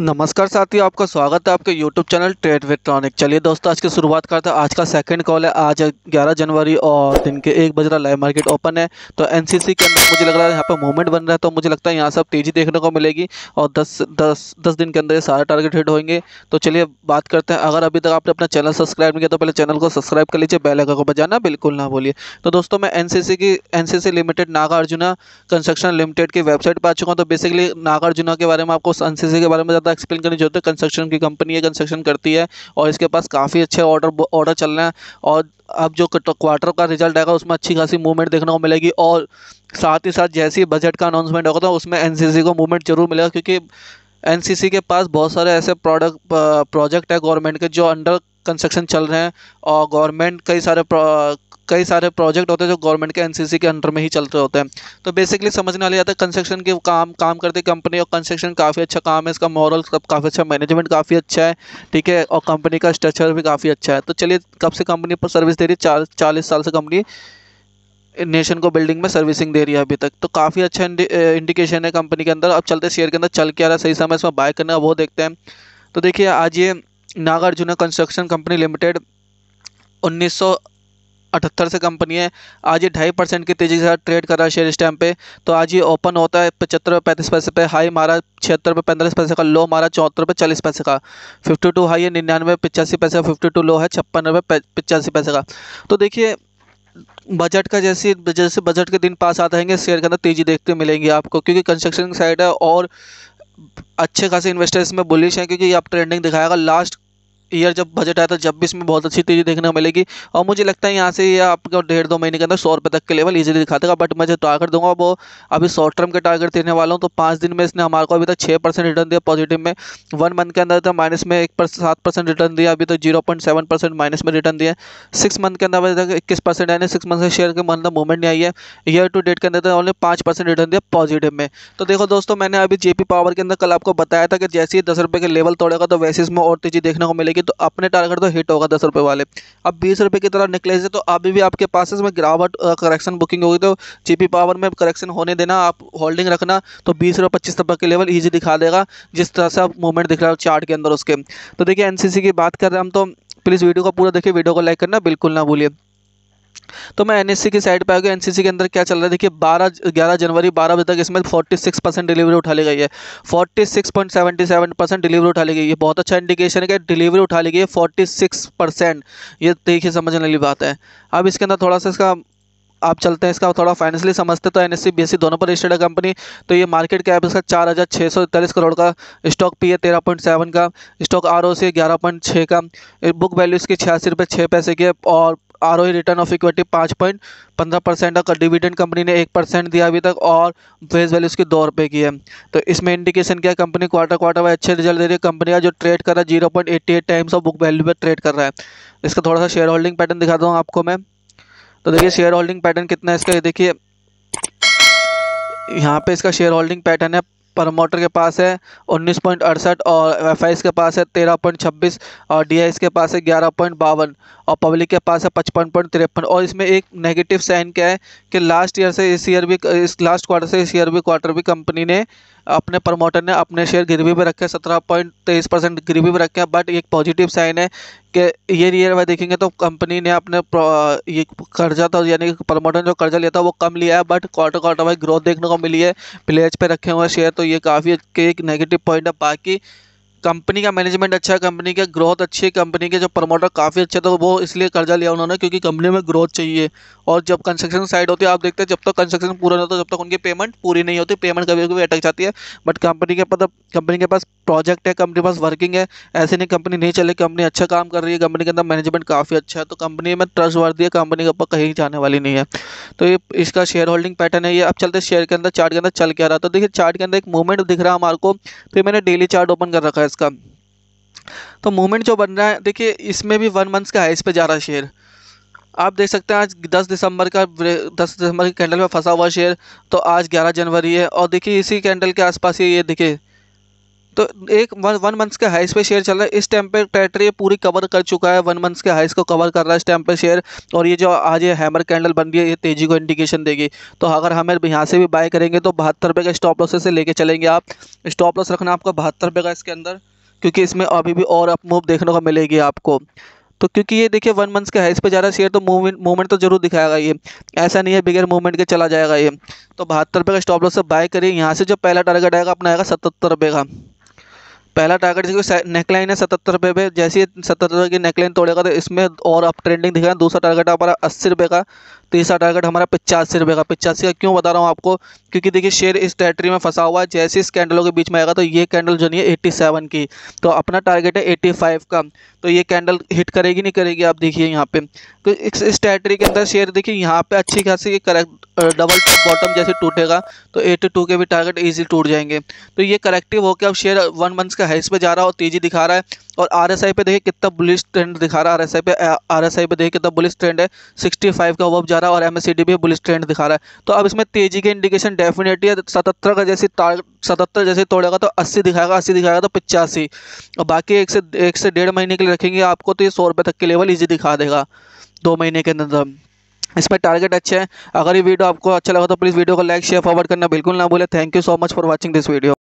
नमस्कार साथियों आपका स्वागत है आपके यूट्यूब चैनल ट्रेड वेट्रॉनिक चलिए दोस्तों आज की शुरुआत करते हैं आज का सेकंड कॉल है आज 11 जनवरी और दिन के एक बज रहा लाइव मार्केट ओपन है तो एनसीसी के अंदर मुझे लग रहा है यहाँ पर मूवमेंट बन रहा है तो मुझे लगता है यहाँ सब तेज़ी देखने को मिलेगी और 10 10 10 दिन के अंदर ये सारे टारगेट हिट होंगे तो चलिए बात करते हैं अगर अभी तक आपने अपना चैनल सब्सक्राइब नहीं किया तो पहले चैनल को सब्सक्राइब कर लीजिए बेल को बजाना बिल्कुल ना बोलिए तो दोस्तों मैं एन की N limited Nagarjuna construction limited की वेबसाइट पर आ चुका हूँ तो बेसिकली नागार्जुना के बारे में आपको एन के बारे में ज़्यादा ज़्यादा एक्सप्लेन करनी जरूरत है कंस्ट्रक्शन की कंपनी है कंस्ट्रक्शन करती है और इसके पास काफ़ी अच्छे ऑर्डर ऑर्डर चल रहे हैं और अब जो क्वार्टर का रिजल्ट आएगा उसमें अच्छी खासी मूवमेंट देखने को मिलेगी और साथ ही साथ जैसे ही बजट का अनाउंसमेंट होगा तो उसमें एनसीसी को मूवमेंट जरूर मिलेगा क्योंकि एनसीसी के पास बहुत सारे ऐसे प्रोडक्ट प्रोजेक्ट है गवर्नमेंट के जो अंडर कंस्ट्रक्शन चल रहे हैं और गवर्नमेंट कई सारे कई सारे प्रोजेक्ट होते हैं जो गवर्नमेंट के एनसीसी के अंडर में ही चलते होते हैं तो बेसिकली समझने वाली जाता है कंस्ट्रक्शन के काम काम करती कंपनी और कंस्ट्रक्शन काफ़ी अच्छा काम है इसका मॉरल काफ़ी अच्छा मैनेजमेंट काफ़ी अच्छा है ठीक है और कंपनी का स्ट्रक्चर भी काफ़ी अच्छा है तो चलिए कब से कंपनी पर सर्विस दे रही है चालीस साल से कंपनी नेशन को बिल्डिंग में सर्विसिंग दे रही है अभी तक तो काफ़ी अच्छा इंडिकेशन है कंपनी के अंदर अब चलते शेयर के अंदर चल के आ रहा है सही समय इसमें बाय करना वो देखते हैं तो देखिए आज ये नागार्जुना कंस्ट्रक्शन कंपनी लिमिटेड उन्नीस अठहत्तर से कंपनी है आज ये ढाई परसेंट की तेज़ी के साथ ट्रेड कर रहा है शेयर इस टाइम पे तो आज ये ओपन होता है पचहत्तर रुपये पैंतीस पैसे पे हाई मारा छिहत्तर रुपये पैंतालीस पैसे का लो मारा चौहत्तर रुपये चालीस पैसे का फिफ्टी टू हाई है निन्यानवे पचासी पैसे का फिफ्टी टू लो है छप्पन रुपये पचासी पैसे का तो देखिए बजट का जैसे जैसे बजट के दिन पास आते हैं शेयर के अंदर तेज़ी देखते मिलेंगी आपको क्योंकि कंस्ट्रक्शन साइड है और अच्छे खासे इन्वेस्टर्स में बुलिश हैं क्योंकि ये आप ट्रेंडिंग दिखाएगा लास्ट ईयर जब बजट आया था जब भी इसमें बहुत अच्छी तेजी देखने को मिलेगी और मुझे लगता है यहाँ से ये आपको डेढ़ दो महीने के अंदर सौ रुपये तक के लेवल इजीली दिखा देगा बट मैं जो टारगेट दूंगा वो अभी शॉर्ट टर्म के टारगेट देने वाला हूँ तो पाँच दिन में इसने हमारे को अभी तक छः परसेंट रिटर्न दिया पॉजिटिव में वन मंथ के अंदर तो माइनस में एक पर सात परसेंट रिटर्न दिया अभी तो zero point seven percent minus में रिटर्न दिया सिक्स मंथ के अंदर अभी तक इक्कीस परसेंट यानी सिक्स मंथ से शेयर के मंथ मूवमेंट नहीं आई है ईयर टू डेट के अंदर ऑनली तो पाँच परसेंट रिटर्न दिया पॉजिटिव में तो देखो दोस्तों मैंने अभी जेपी पावर के अंदर कल आपको बताया था कि जैसे ही दस रुपये के लेवल तोड़ेगा तो वैसे इसमें और तेजी देखने को मिलेगी जाएगी तो अपने टारगेट तो हिट होगा दस रुपये वाले अब बीस रुपये की तरह निकले तो अभी भी आपके पास इसमें गिरावट करेक्शन बुकिंग होगी तो जी पावर में करेक्शन होने देना आप होल्डिंग रखना तो बीस रुपये पच्चीस रुपये के लेवल ईजी दिखा देगा जिस तरह से आप मूवमेंट दिख रहा है चार्ट के अंदर उसके तो देखिए एन की बात कर रहे हैं हम तो प्लीज़ वीडियो को पूरा देखिए वीडियो को लाइक करना बिल्कुल ना भूलिए तो मैं एनएससी e की साइड पे आ गया एनसीसी के अंदर क्या चल रहा है देखिए 12 11 जनवरी 12 बजे तक इसमें 46 परसेंट डिलीवरी उठा ली गई है 46.77 परसेंट डिलीवरी उठा ली गई है बहुत अच्छा इंडिकेशन है कि डिलीवरी उठा ली गई है 46 परसेंट ये देखिए समझने वाली बात है अब इसके अंदर थोड़ा सा इसका आप चलते हैं इसका थोड़ा फाइनेंशियली समझते तो एन एस सी दोनों पर रजिस्टर्ड है कंपनी तो ये मार्केट कैप इसका चार हज़ार छः सौ इकतालीस करोड़ का स्टॉक पी है तेरह पॉइंट सेवन का स्टॉक आर ओ सी ग्यारह पॉइंट छः का बुक वैल्यू इसकी छियासी रुपये छः पैसे की और आर रिटर्न ऑफ इक्विटी पाँच पॉइंट पंद्रह परसेंट का डिविडेंड कंपनी ने एक परसेंट दिया अभी तक और फेस वैल्यू उसकी दो रुपये की है तो इसमें इंडिकेशन क्या है कंपनी क्वार्टर क्वार्टर वाइज अच्छे रिजल्ट दे रही है कंपनी का जो ट्रेड कर रहा है zero point eighty eight times of book value पर ट्रेड कर रहा है इसका थोड़ा सा शेयर होल्डिंग पैटर्न दिखाता हूँ आपको मैं तो देखिए शेयर होल्डिंग पैटर्न कितना है इसका ये देखिए यहाँ पे इसका शेयर होल्डिंग पैटर्न है प्रमोटर के पास है उन्नीस पॉइंट अड़सठ और एफ के पास है तेरह पॉइंट छब्बीस और डी के पास है ग्यारह पॉइंट बावन और पब्लिक के पास है पचपन पॉइंट तिरपन और इसमें एक नेगेटिव साइन क्या है कि लास्ट ईयर से इस ईयर भी इस लास्ट क्वार्टर से इस ईयर भी क्वार्टर भी कंपनी ने अपने प्रमोटर ने अपने शेयर गिरवी भी रखे सत्रह पॉइंट तेईस परसेंट गिरवी भी रखे हैं बट एक पॉजिटिव साइन है कि ये ईयर में देखेंगे तो कंपनी ने अपने ये कर्जा था यानी प्रमोटर ने जो कर्जा लिया था वो कम लिया है बट क्वार्टर क्वार्टर में ग्रोथ देखने को मिली है प्लेज पे रखे हुए शेयर तो ये काफ़ी एक नेगेटिव पॉइंट है बाकी कंपनी का मैनेजमेंट अच्छा है कंपनी का ग्रोथ अच्छी है कंपनी के जो प्रमोटर काफ़ी अच्छे थे तो वो इसलिए कर्जा लिया उन्होंने क्योंकि कंपनी में ग्रोथ चाहिए और जब कंस्ट्रक्शन साइड होती है आप देखते हैं जब तक कंस्ट्रक्शन पूरा नहीं होता जब तक उनकी पेमेंट पूरी नहीं होती पेमेंट कभी कभी अटक जाती है बट कंपनी के मतलब कंपनी के पास प्रोजेक्ट है कंपनी के पास वर्किंग है ऐसे नहीं कंपनी नहीं चले कंपनी अच्छा काम कर रही है कंपनी के अंदर मैनेजमेंट काफ़ी अच्छा है तो कंपनी में ट्रस्ट वर्दी है कंपनी के ऊपर कहीं जाने वाली नहीं है तो ये इसका शेयर होल्डिंग पैटर्न है ये अब चलते शेयर के अंदर चार्ट के अंदर चल के आ रहा था तो देखिए चार्ट के अंदर एक मूवमेंट दिख रहा है हमारे को तो मैंने डेली चार्ट ओपन कर रखा है इसका तो मूवमेंट जो बन रहा है देखिए इसमें भी वन मंथ्स का हाइस पे जा रहा है शेयर आप देख सकते हैं आज 10 दिसंबर का 10 दिसंबर के कैंडल में फंसा हुआ शेयर तो आज 11 जनवरी है और देखिए इसी कैंडल के आसपास ये देखिए तो एक वन वन मंथ्स के हाइस पे शेयर चल रहा है इस टाइम पे टेरेटरी पूरी कवर कर चुका है वन मंथ्स के हाइस को कवर कर रहा है इस टाइम पे शेयर और ये जो आज ये हैमर कैंडल बन रही है ये तेजी को इंडिकेशन देगी तो अगर हम यहाँ से भी बाय करेंगे तो बहत्तर रुपये का स्टॉप लॉस से लेके चलेंगे आप स्टॉप लॉस रखना आपका बहत्तर रुपये का इसके अंदर क्योंकि इसमें अभी भी और अप मूव देखने को मिलेगी आपको तो क्योंकि ये देखिए वन मंथ्स के हाइस पे जा रहा है शेयर तो मूवमेंट मूवमेंट तो जरूर दिखाएगा ये ऐसा नहीं है बिगर मूवमेंट के चला जाएगा ये तो बहत्तर रुपये का स्टॉप लॉस से बाय करिए यहाँ से जो पहला टारगेट आएगा अपना आएगा सतहत्तर रुपये का पहला टारगेट जिसकी नेकलाइन है सतहत्तर रुपये पे जैसे ही सतहत्तर की नेकलाइन तोड़ेगा तो इसमें और अप ट्रेंडिंग दिखेगा दूसरा टारगेट हमारा अस्सी रुपये का तीसरा टारगेट हमारा पचासी रुपये का पचासी का क्यों बता रहा हूँ आपको क्योंकि देखिए शेयर इस टेरेटरी में फंसा हुआ है जैसे इस कैंडलों के बीच में आएगा तो ये कैंडल जो नहीं है एट्टी सेवन की तो अपना टारगेट है एट्टी फाइव का तो ये कैंडल हिट करेगी नहीं करेगी आप देखिए यहाँ पे तो इस, टेरेटरी के अंदर शेयर देखिए यहाँ पर अच्छी खासी करेक्ट डबल टॉप बॉटम जैसे टूटेगा तो एट्टी टू के भी टारगेट ईजी टूट जाएंगे तो ये करेक्टिव होकर अब शेयर वन मंथ्स का हाइस पे जा रहा है और तेजी दिखा रहा है और आर पे देखिए कितना बुलिस ट्रेंड दिखा रहा है आर पे आर पे देखिए कितना बुलिस ट्रेंड है सिक्सटी फाइव का वो जा जा रहा है और एम भी बुलिस ट्रेंड दिखा रहा है तो अब इसमें तेजी के इंडिकेशन डेफिनेटली सतहत्तर का जैसे सतहत्तर जैसे तोड़ेगा तो अस्सी दिखाएगा अस्सी दिखाएगा तो पचासी और बाकी एक से एक से डेढ़ महीने के लिए रखेंगे आपको तो ये सौ रुपये तक के लेवल ईजी दिखा देगा दो महीने के अंदर इसमें टारगेट अच्छे हैं अगर ये वीडियो आपको अच्छा लगा तो प्लीज़ वीडियो को लाइक शेयर फॉरवर्ड करना बिल्कुल ना भूले thank you so much for watching this video